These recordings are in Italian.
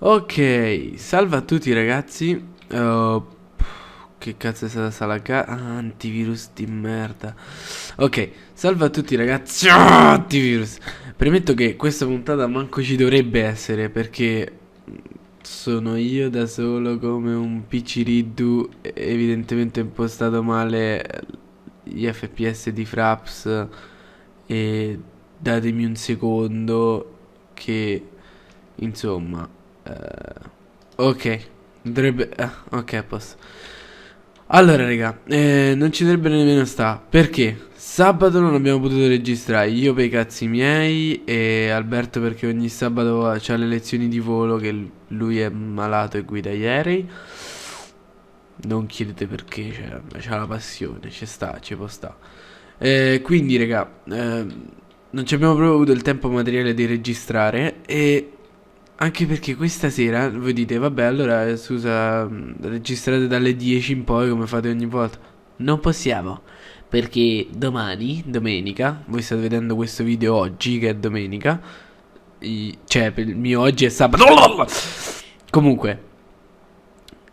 Ok, salve a tutti ragazzi uh, Che cazzo è stata sala ca... Ah, antivirus di merda Ok, salve a tutti ragazzi ah, Antivirus Premetto che questa puntata manco ci dovrebbe essere Perché sono io da solo come un PC picciriddu Evidentemente impostato male gli FPS di Fraps E datemi un secondo che... Insomma Uh, ok, dovrebbe... Eh, ok, a posto. Allora, raga, eh, non ci dovrebbe nemmeno sta. Perché? Sabato non abbiamo potuto registrare, io per i cazzi miei e Alberto perché ogni sabato ha le lezioni di volo che lui è malato e guida ieri. Non chiedete perché, cioè, c'ha la passione, ci sta, ci può sta. Eh, quindi, raga, eh, non ci abbiamo proprio avuto il tempo materiale di registrare e anche perché questa sera voi dite, vabbè, allora scusa, registrate dalle 10 in poi come fate ogni volta. Non possiamo, perché domani, domenica, voi state vedendo questo video oggi che è domenica, cioè per il mio oggi è sabato. Comunque,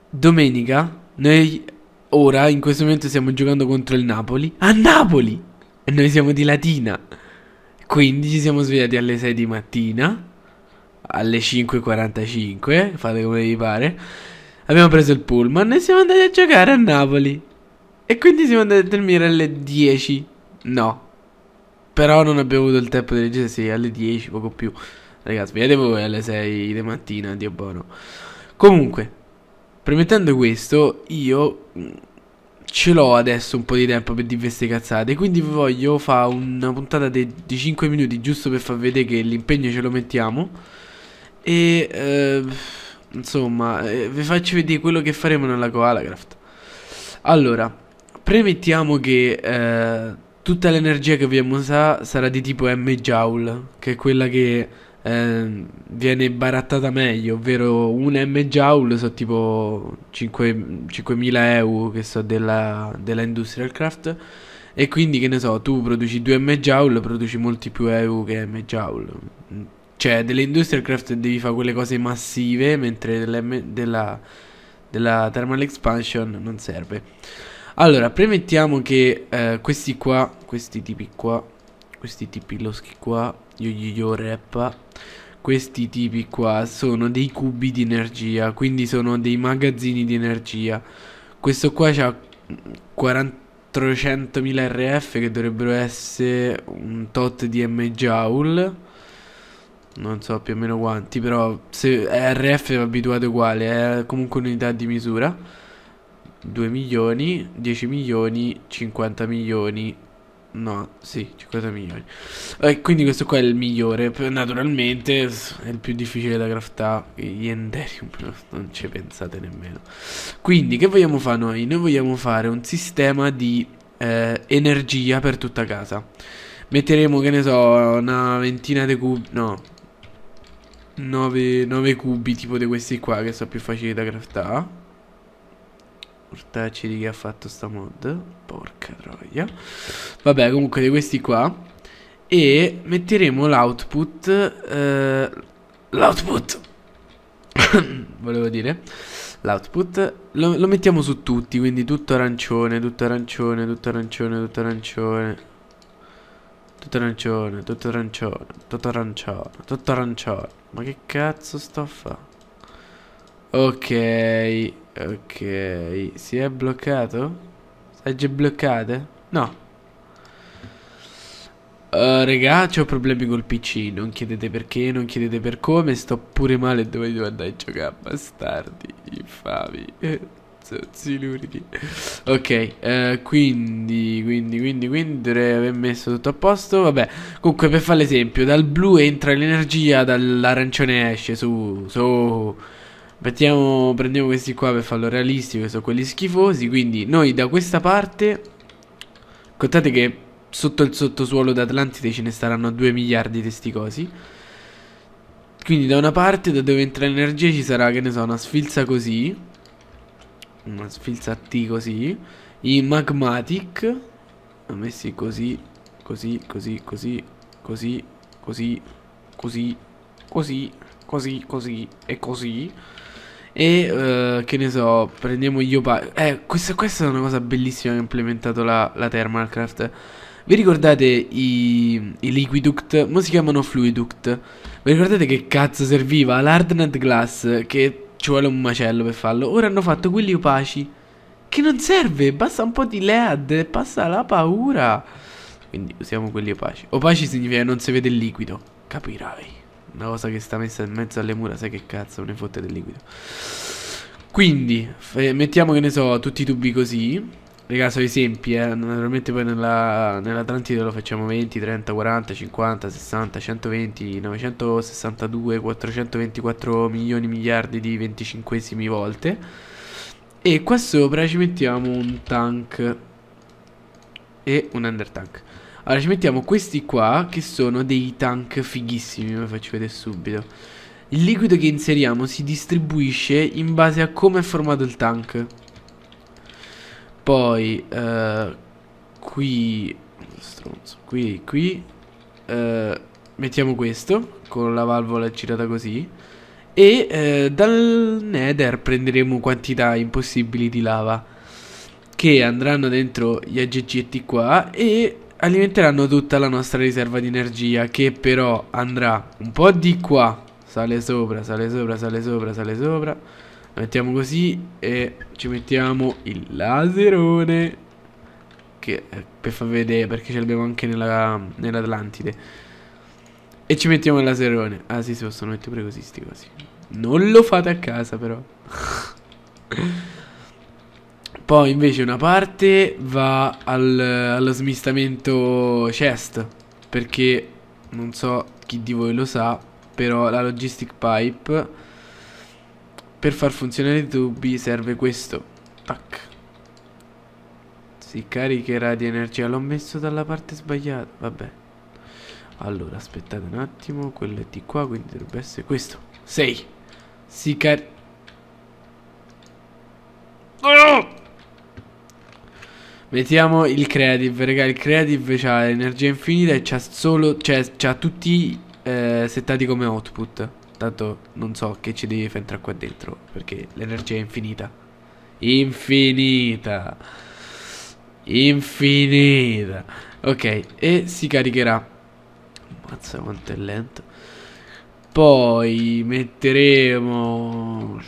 domenica, noi ora in questo momento stiamo giocando contro il Napoli. A Napoli! E noi siamo di Latina. Quindi ci siamo svegliati alle 6 di mattina alle 5.45, fate come vi pare. Abbiamo preso il pullman e siamo andati a giocare a Napoli. E quindi siamo andati a dormire alle 10. No. Però non abbiamo avuto il tempo di leggere, sì, alle 10, poco più. Ragazzi, vedete voi alle 6 di mattina, Dio buono. Comunque, premettendo questo, io mm, ce l'ho adesso un po' di tempo per dire queste cazzate. Quindi vi voglio fare una puntata di 5 minuti giusto per far vedere che l'impegno ce lo mettiamo. E eh, insomma, eh, vi faccio vedere quello che faremo nella Koalacraft. Allora, premettiamo che eh, tutta l'energia che abbiamo usato sarà di tipo M joule, che è quella che ehm, viene barattata meglio, ovvero un M joule sono tipo 5000 EU che so della, della Industrial Craft. E quindi che ne so, tu produci 2 M joule, produci molti più EU che M joule cioè, delle industrial craft devi fare quelle cose massive, mentre delle, della, della thermal expansion non serve. Allora, premettiamo che eh, questi qua, questi tipi qua, questi tipi loschi qua, yo yo yo reppa, questi tipi qua sono dei cubi di energia, quindi sono dei magazzini di energia. Questo qua ha 400.000 RF che dovrebbero essere un tot di M joule non so più o meno quanti, però se RF è abituato uguale, è comunque un'unità di misura. 2 milioni, 10 milioni, 50 milioni. No, sì, 50 milioni. E quindi questo qua è il migliore. Naturalmente è il più difficile da craftare. Gli Enderium, non ci pensate nemmeno. Quindi, che vogliamo fare noi? Noi vogliamo fare un sistema di eh, energia per tutta casa metteremo che ne so una ventina di cubi no 9, 9 cubi tipo di questi qua che sono più facili da craftare Portarci di chi ha fatto sta mod Porca troia Vabbè comunque di questi qua E metteremo l'output eh, L'output Volevo dire L'output lo, lo mettiamo su tutti Quindi tutto arancione Tutto arancione Tutto arancione Tutto arancione tutto arancione, tutto arancione, tutto arancione, tutto arancione. Ma che cazzo sto a fare? Ok, ok. Si è bloccato? Sei già bloccate? No. Uh, eh, regà, ho problemi col PC. Non chiedete perché, non chiedete per come. Sto pure male dove devo andare a giocare. Bastardi, infami. Silurichi. Ok, eh, quindi, quindi, quindi, quindi dovrei aver messo tutto a posto. Vabbè, comunque per fare l'esempio, dal blu entra l'energia, dall'arancione esce, su, su. Mettiamo, prendiamo questi qua per farlo realistico, che sono quelli schifosi. Quindi noi da questa parte, contate che sotto il sottosuolo d'Atlantide ce ne saranno 2 miliardi di questi cosi. Quindi da una parte, da dove entra l'energia, ci sarà, che ne so, una sfilza così sfilzati così i magmatic messi così così così così così così così così così così e così e uh, che ne so prendiamo gli opaci eh questa, questa, è una cosa bellissima che ha implementato la, la Thermalcraft vi ricordate i, i Liquiduct? Mo si chiamano Fluiduct. Vi ricordate che cazzo serviva l'Hardened Glass? Che ci vuole un macello per farlo. Ora hanno fatto quelli opaci. Che non serve, basta un po' di LED passa la paura. Quindi usiamo quelli opaci. Opaci significa che non si vede il liquido. Capirai. Una cosa che sta messa in mezzo alle mura, sai che cazzo, ne fotte del liquido. Quindi, eh, mettiamo che ne so, tutti i tubi così. Raga, sono esempi, eh. Normalmente poi nella, nell'Atlantide lo facciamo 20, 30, 40, 50, 60, 120, 962, 424 milioni, miliardi di venticinquesimi volte. E qua sopra ci mettiamo un tank e un under tank. Allora ci mettiamo questi qua che sono dei tank fighissimi, ve lo faccio vedere subito. Il liquido che inseriamo si distribuisce in base a come è formato il tank. Poi eh, qui, stronzo, qui, qui, eh, mettiamo questo con la valvola girata così. E eh, dal nether prenderemo quantità impossibili di lava che andranno dentro gli aggetti qua e alimenteranno tutta la nostra riserva di energia che però andrà un po' di qua, sale sopra, sale sopra, sale sopra, sale sopra mettiamo così e ci mettiamo il laserone che, eh, per far vedere perché ce l'abbiamo anche nell'Atlantide. e ci mettiamo il laserone. Ah sì, si possono mettere pure così sti cosi. Non lo fate a casa però. Poi invece una parte va al, allo smistamento chest perché non so chi di voi lo sa, però la logistic pipe per far funzionare i tubi serve questo. Tac. Si caricherà di energia. L'ho messo dalla parte sbagliata. Vabbè. Allora, aspettate un attimo. Quello è di qua, quindi dovrebbe essere questo. 6. Si carica... Oh! Mettiamo il creative, raga, il creative c'ha energia infinita e c'ha solo, cioè c'ha tutti eh, settati come output. Tanto non so che ci devi fare entrare qua dentro, perché l'energia è infinita. Infinita! Infinita! Ok, e si caricherà. Mazza quanto è lento. Poi metteremo...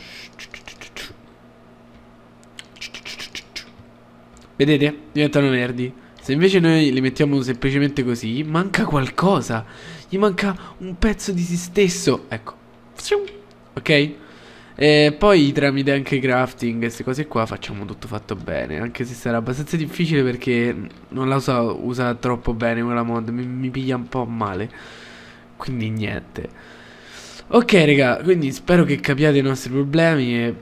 Vedete? Diventano verdi. Se invece noi li mettiamo semplicemente così, manca qualcosa. Gli manca un pezzo di se stesso. Ecco. Ok? E poi tramite anche crafting queste cose qua facciamo tutto fatto bene Anche se sarà abbastanza difficile perché non la so usa troppo bene quella mod mi, mi piglia un po' male Quindi niente Ok raga, quindi spero che capiate i nostri problemi E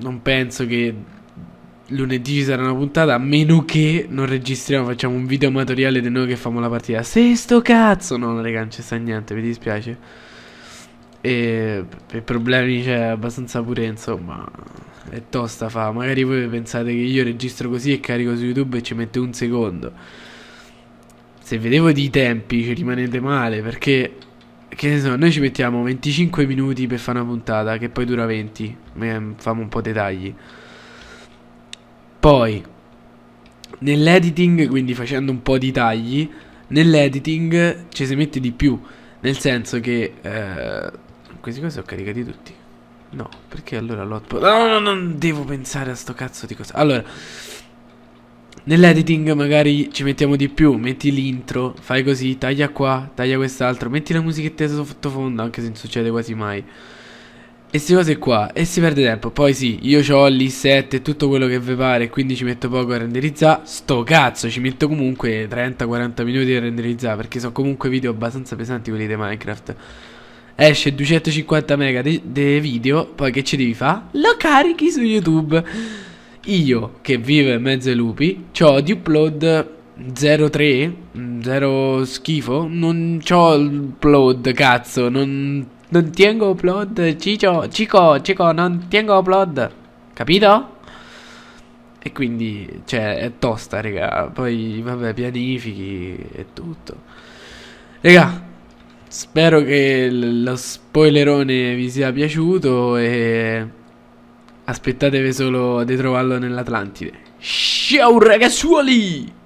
non penso che lunedì ci sarà una puntata A meno che non registriamo, facciamo un video amatoriale di noi che facciamo la partita Se sto cazzo! No raga, non ci sta niente, mi dispiace e, e problemi c'è cioè, abbastanza pure, insomma, è tosta fa. Magari voi pensate che io registro così e carico su YouTube e ci metto un secondo. Se vedevo di tempi ci rimanete male perché che ne so, noi ci mettiamo 25 minuti per fare una puntata che poi dura 20. Ehm, famo un po' dei tagli. Poi nell'editing, quindi facendo un po' di tagli, nell'editing ci si mette di più, nel senso che eh, questi qua sono caricati tutti. No, perché allora l'hotpot... No, no, non devo pensare a sto cazzo di cosa. Allora, nell'editing magari ci mettiamo di più. Metti l'intro, fai così, taglia qua, taglia quest'altro. Metti la musichetta sottofondo, anche se non succede quasi mai. E queste cose qua, e si perde tempo. Poi sì, io ho l'I7 e tutto quello che vi pare, quindi ci metto poco a renderizzare. Sto cazzo, ci metto comunque 30-40 minuti a renderizzare, perché sono comunque video abbastanza pesanti quelli di Minecraft esce 250 mega di video, poi che ci devi fare? Lo carichi su YouTube. Io, che vivo in mezzo ai lupi, ho di upload 03, 0 schifo, non ho upload, cazzo, non, non tengo upload, Ciccio, Cico, Cico, non tengo upload, capito? E quindi, cioè, è tosta, raga, poi, vabbè, pianifichi e tutto. Raga, Spero che lo spoilerone vi sia piaciuto e aspettatevi solo di trovarlo nell'Atlantide. Ciao ragazzuoli!